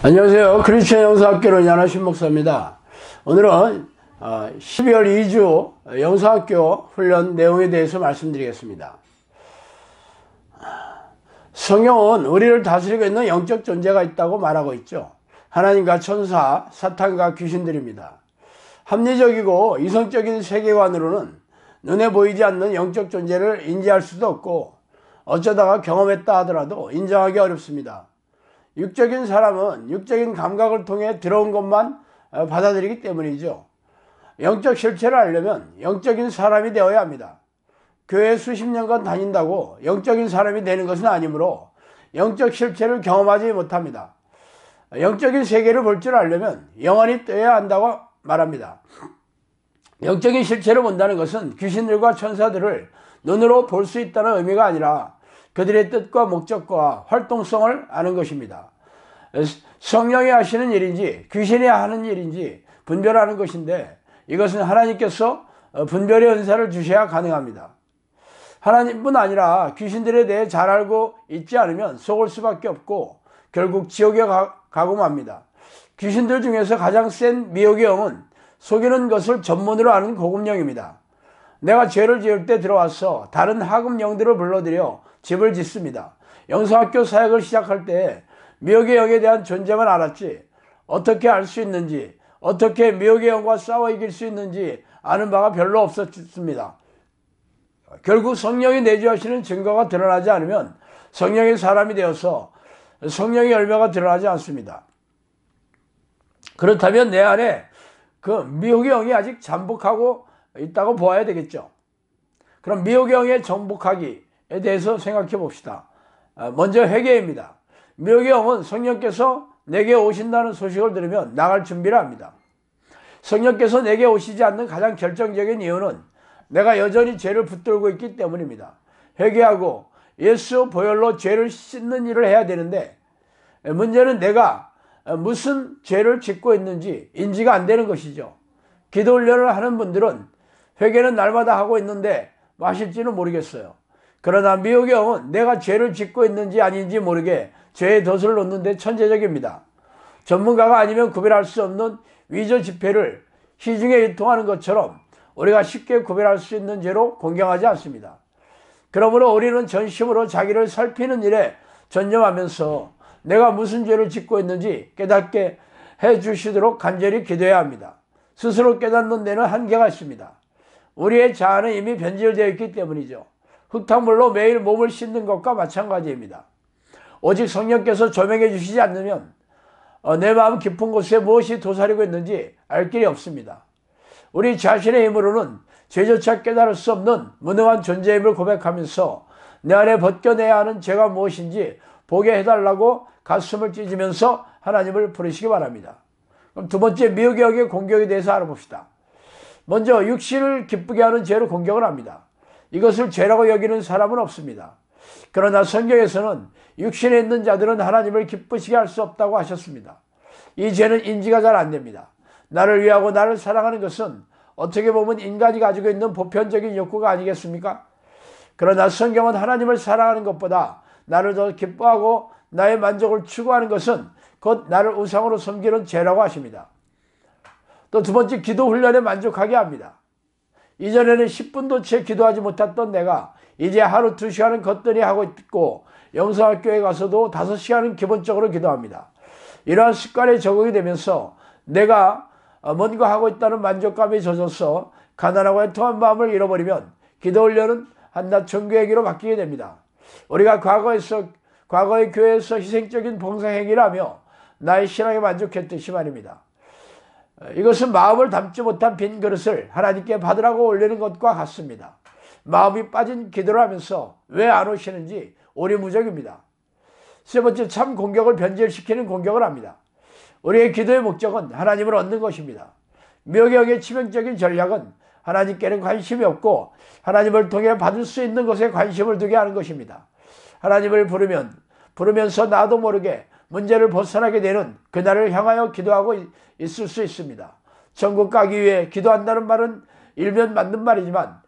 안녕하세요. 크리스천 영사학교로 연하신 목사입니다. 오늘은 12월 어, 2주 영사학교 훈련 내용에 대해서 말씀드리겠습니다. 성경은 우리를 다스리고 있는 영적 존재가 있다고 말하고 있죠. 하나님과 천사, 사탄과 귀신들입니다. 합리적이고 이성적인 세계관으로는 눈에 보이지 않는 영적 존재를 인지할 수도 없고 어쩌다가 경험했다 하더라도 인정하기 어렵습니다. 육적인 사람은 육적인 감각을 통해 들어온 것만 어, 받아들이기 때문이죠. 영적 실체를 알려면 영적인 사람이 되어야 합니다. 교회 수십 년간 다닌다고 영적인 사람이 되는 것은 아니므로 영적 실체를 경험하지 못합니다. 영적인 세계를 볼 줄 알려면 영원히 떠야 한다고 말합니다. 영적인 실체를 본다는 것은 귀신들과 천사들을 눈으로 볼 수 있다는 의미가 아니라 그들의 뜻과 목적과 활동성을 아는 것입니다. 성령이 하시는 일인지 귀신이 하는 일인지 분별하는 것인데 이것은 하나님께서 분별의 은사를 주셔야 가능합니다. 하나님뿐 아니라 귀신들에 대해 잘 알고 있지 않으면 속을 수밖에 없고 결국 지옥에 가, 가고 맙니다. 귀신들 중에서 가장 센 미혹의 영은 속이는 것을 전문으로 아는 고급령입니다. 내가 죄를 지을 때 들어와서 다른 하급령들을 불러들여 집을 짓습니다. 영서학교 사역을 시작할 때 미혹의 영에 대한 전쟁만 알았지 어떻게 알 수 있는지 어떻게 미혹의 영과 싸워 이길 수 있는지 아는 바가 별로 없었습니다. 결국 성령이 내주하시는 증거가 드러나지 않으면 성령의 사람이 되어서 성령의 열매가 드러나지 않습니다. 그렇다면 내 안에 그 미혹의 영이 아직 잠복하고 있다고 보아야 되겠죠. 그럼 미혹의 영의 정복하기 회개에 대해서 생각해 봅시다. 아, 먼저 회개입니다. 묘경은 성령께서 내게 오신다는 소식을 들으면 나갈 준비를 합니다. 성령께서 내게 오시지 않는 가장 결정적인 이유는 내가 여전히 죄를 붙들고 있기 때문입니다. 회개하고 예수 보혈로 죄를 씻는 일을 해야 되는데 문제는 내가 무슨 죄를 짓고 있는지 인지가 안 되는 것이죠. 기도 훈련을 하는 분들은 회개는 날마다 하고 있는데 마실지는 모르겠어요. 그러나 미혹의 영은 내가 죄를 짓고 있는지 아닌지 모르게 죄의 덫을 놓는데 천재적입니다. 전문가가 아니면 구별할 수 없는 위조 지폐를 시중에 유통하는 것처럼 우리가 쉽게 구별할 수 있는 죄로 공경하지 않습니다. 그러므로 우리는 전심으로 자기를 살피는 일에 전념하면서 내가 무슨 죄를 짓고 있는지 깨닫게 해 주시도록 간절히 기도해야 합니다. 스스로 깨닫는 데는 한계가 있습니다. 우리의 자아는 이미 변질되어 있기 때문이죠. 흙탕물로 매일 몸을 씻는 것과 마찬가지입니다. 오직 성령께서 조명해 주시지 않으면 어, 내 마음 깊은 곳에 무엇이 도사리고 있는지 알 길이 없습니다. 우리 자신의 힘으로는 죄조차 깨달을 수 없는 무능한 존재임을 고백하면서 내 안에 벗겨내야 하는 죄가 무엇인지 보게 해달라고 가슴을 찢으면서 하나님을 부르시기 바랍니다. 그럼 두 번째 미혹의 공격에 대해서 알아봅시다. 먼저 육신을 기쁘게 하는 죄로 공격을 합니다. 이것을 죄라고 여기는 사람은 없습니다. 그러나 성경에서는 육신에 있는 자들은 하나님을 기쁘시게 할 수 없다고 하셨습니다. 이 죄는 인지가 잘 안 됩니다. 나를 위하고 나를 사랑하는 것은 어떻게 보면 인간이 가지고 있는 보편적인 욕구가 아니겠습니까? 그러나 성경은 하나님을 사랑하는 것보다 나를 더 기뻐하고 나의 만족을 추구하는 것은 곧 나를 우상으로 섬기는 죄라고 하십니다. 또 두 번째 기도 훈련에 만족하게 합니다. 이전에는 10분도 채 기도하지 못했던 내가 이제 하루 2시간은 걷더니 하고 있고 영성학교에 가서도 5시간은 기본적으로 기도합니다. 이러한 습관에 적응이 되면서 내가 어, 뭔가 하고 있다는 만족감이 젖어서 가난하고 애통한 마음을 잃어버리면 기도 훈련은 한낱 종교행위로 바뀌게 됩니다. 우리가 과거에서 과거의 교회에서 희생적인 봉사행위라며 나의 신앙에 만족했듯이 말입니다. 이것은 마음을 담지 못한 빈 그릇을 하나님께 받으라고 올리는 것과 같습니다. 마음이 빠진 기도를 하면서 왜 안 오시는지 오리무적입니다. 세 번째, 참 공격을 변질시키는 공격을 합니다. 우리의 기도의 목적은 하나님을 얻는 것입니다. 묘경의 치명적인 전략은 하나님께는 관심이 없고 하나님을 통해 받을 수 있는 것에 관심을 두게 하는 것입니다. 하나님을 부르면 부르면서 나도 모르게 문제를 벗어나게 되는 그날을 향하여 기도하고 있을 수 있습니다. 전국 가기 위해 기도한다는 말은 일면 맞는 말이지만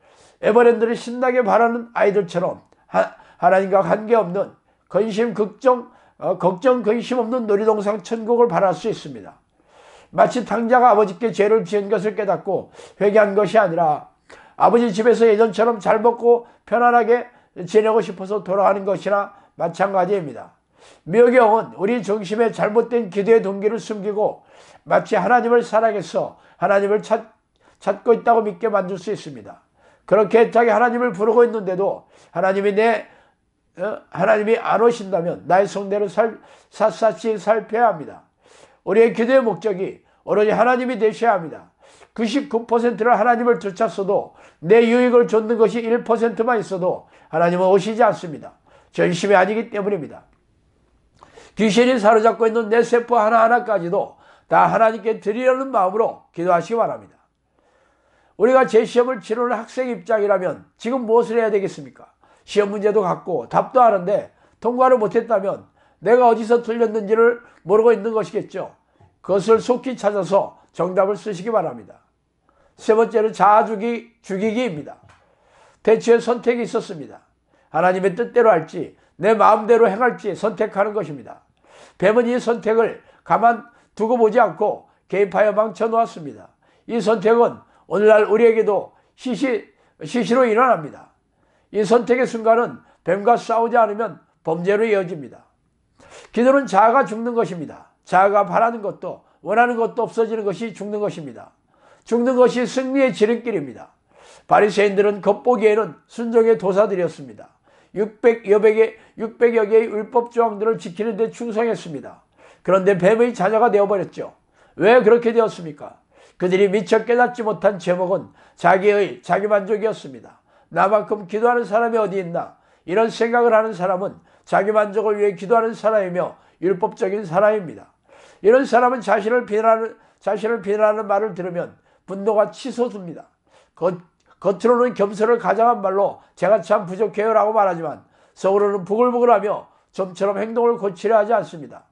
에버랜드를 신나게 바라는 아이들처럼 하, 나님과 관계없는 근심 걱정 어, 걱정 근심 없는 놀이동산 천국을 바랄 수 있습니다. 마치 탕자가 아버지께 죄를 지은 것을 깨닫고 회개한 것이 아니라 아버지 집에서 예전처럼 잘 먹고 편안하게 지내고 싶어서 돌아가는 것이나 마찬가지입니다. 묘경은 우리 중심에 잘못된 기도의 동기를 숨기고 마치 하나님을 사랑해서 하나님을 찾, 찾고 있다고 믿게 만들 수 있습니다. 그렇게 애타 하나님을 부르고 있는데도 하나님이 내 어, 하나님이 안 오신다면 나의 성대를 살, 샅샅이 살펴야 합니다. 우리의 기도의 목적이 오로지 하나님이 되셔야 합니다. 99%를 하나님을 쫓았어도 내 유익을 좇는 것이 1%만 있어도 하나님은 오시지 않습니다. 전심이 아니기 때문입니다. 귀신이 사로잡고 있는 내 세포 하나하나까지도 다 하나님께 드리려는 마음으로 기도하시기 바랍니다. 우리가 제 시험을 치르는 학생 입장이라면 지금 무엇을 해야 되겠습니까? 시험 문제도 갖고 답도 하는데 통과를 못했다면 내가 어디서 틀렸는지를 모르고 있는 것이겠죠. 그것을 속히 찾아서 정답을 쓰시기 바랍니다. 세 번째는 자아주기, 죽이기입니다. 대체 선택이 있었습니다. 하나님의 뜻대로 할지 내 마음대로 행할지 선택하는 것입니다. 뱀은 이 선택을 가만 두고 보지 않고 개입하여 망쳐놓았습니다. 이 선택은 오늘날 우리에게도 시시, 시시로 일어납니다. 이 선택의 순간은 뱀과 싸우지 않으면 범죄로 이어집니다. 기도는 자아가 죽는 것입니다. 자아가 바라는 것도 원하는 것도 없어지는 것이 죽는 것입니다. 죽는 것이 승리의 지름길입니다. 바리새인들은 겉보기에는 순종의 도사들이었습니다. 600여, 백의, 600여 개의 율법 조항들을 지키는 데 충성했습니다. 그런데 뱀의 자녀가 되어버렸죠. 왜 그렇게 되었습니까? 그들이 미처 깨닫지 못한 제목은 자기의 자기 만족이었습니다. 나만큼 기도하는 사람이 어디 있나? 이런 생각을 하는 사람은 자기 만족을 위해 기도하는 사람이며 율법적인 사람입니다. 이런 사람은 자신을 비난하는, 자신을 비난하는 말을 들으면 분노가 치솟습니다. 겉으로는 겸손을 가장한 말로 제가 참 부족해요 라고 말하지만 속으로는 부글부글하며 좀처럼 행동을 고치려 하지 않습니다.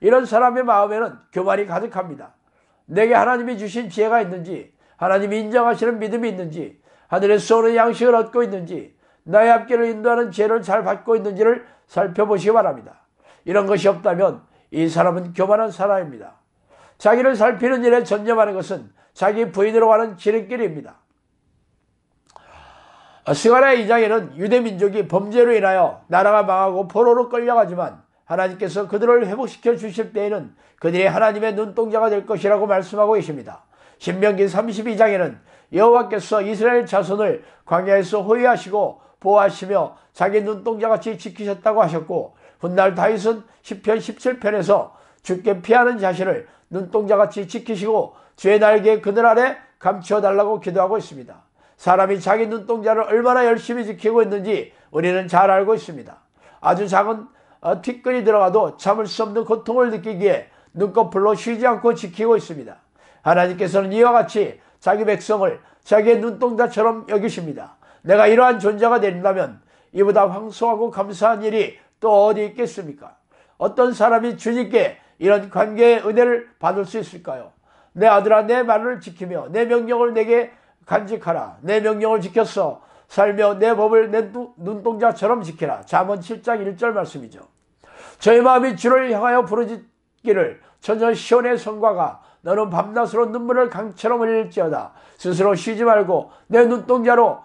이런 사람의 마음에는 교만이 가득합니다. 내게 하나님이 주신 지혜가 있는지 하나님이 인정하시는 믿음이 있는지 하늘에서 오는 양식을 얻고 있는지 나의 앞길을 인도하는 지혜를 잘 받고 있는지를 살펴보시기 바랍니다. 이런 것이 없다면 이 사람은 교만한 사람입니다. 자기를 살피는 일에 전념하는 것은 자기 부인으로 가는 지름길입니다. 아, 스가랴 2장에는 유대 민족이 범죄로 인하여 나라가 망하고 포로로 끌려가지만 하나님께서 그들을 회복시켜 주실 때에는 그들이 하나님의 눈동자가 될 것이라고 말씀하고 계십니다. 신명기 32장에는 여호와께서 이스라엘 자손을 광야에서 호위하시고 보호하시며 자기 눈동자같이 지키셨다고 하셨고 훗날 다윗은 10편 17편에서 죽게 피하는 자신을 눈동자같이 지키시고 죄 날개 그늘 아래 감추어달라고 기도하고 있습니다. 사람이 자기 눈동자를 얼마나 열심히 지키고 있는지 우리는 잘 알고 있습니다. 아주 작은 어, 티끌이 들어가도 참을 수 없는 고통을 느끼기에 눈꺼풀로 쉬지 않고 지키고 있습니다. 하나님께서는 이와 같이 자기 백성을 자기의 눈동자처럼 여기십니다. 내가 이러한 존재가 된다면 이보다 황소하고 감사한 일이 또 어디 있겠습니까? 어떤 사람이 주님께 이런 관계의 은혜를 받을 수 있을까요? 내 아들아 내 말을 지키며 내 명령을 내게 간직하라. 내 명령을 지켰어. 살며 내 법을 내 눈동자처럼 지키라. 잠언 7장 1절 말씀이죠. 저의 마음이 주를 향하여 부르짖기를 천년 시온의 성과가 너는 밤낮으로 눈물을 강처럼 흘릴지어다. 스스로 쉬지 말고 내 눈동자로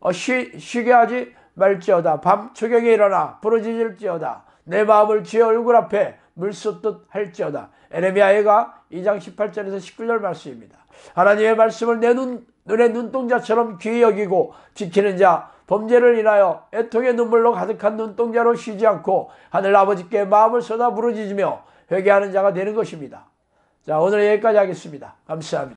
어, 쉬, 쉬게 하지 말지어다. 밤 초경에 일어나 부르짖을지어다. 내 마음을 주의 얼굴 앞에 물쏟듯 할지어다. 에레미야가 2장 18절에서 19절 말씀입니다. 하나님의 말씀을 내 눈, 눈의 눈동자처럼 귀히 여기고 지키는 자 범죄를 인하여 애통의 눈물로 가득한 눈동자로 쉬지 않고 하늘 아버지께 마음을 쏟아 부르짖으며 회개하는 자가 되는 것입니다. 자 오늘 여기까지 하겠습니다. 감사합니다.